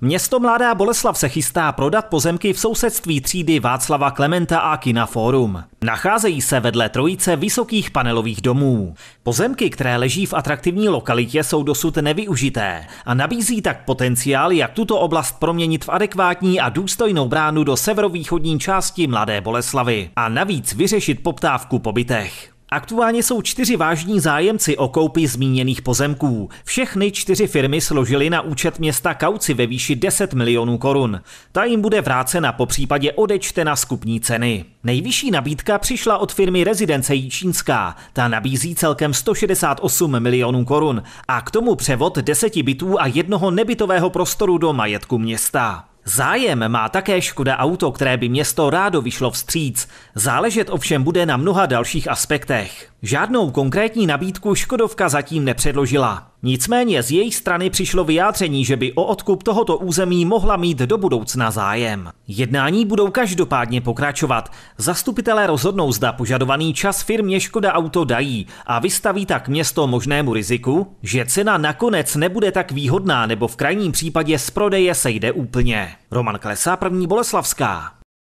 Město Mladá Boleslav se chystá prodat pozemky v sousedství třídy Václava Klementa a forum. Nacházejí se vedle trojice vysokých panelových domů. Pozemky, které leží v atraktivní lokalitě, jsou dosud nevyužité a nabízí tak potenciál, jak tuto oblast proměnit v adekvátní a důstojnou bránu do severovýchodní části Mladé Boleslavy a navíc vyřešit poptávku po bytech. Aktuálně jsou čtyři vážní zájemci o koupy zmíněných pozemků. Všechny čtyři firmy složily na účet města kauci ve výši 10 milionů korun. Ta jim bude vrácena, po případě odečtena skupní ceny. Nejvyšší nabídka přišla od firmy Rezidence Jičínská. Ta nabízí celkem 168 milionů korun a k tomu převod deseti bytů a jednoho nebytového prostoru do majetku města. Zájem má také Škoda Auto, které by město rádo vyšlo vstříc. Záležet ovšem bude na mnoha dalších aspektech. Žádnou konkrétní nabídku Škodovka zatím nepředložila. Nicméně z její strany přišlo vyjádření, že by o odkup tohoto území mohla mít do budoucna zájem. Jednání budou každopádně pokračovat. Zastupitelé rozhodnou, zda požadovaný čas firmě Škoda Auto dají a vystaví tak město možnému riziku, že cena nakonec nebude tak výhodná nebo v krajním případě z prodeje sejde úplně. Roman Klesa, první Boleslavská.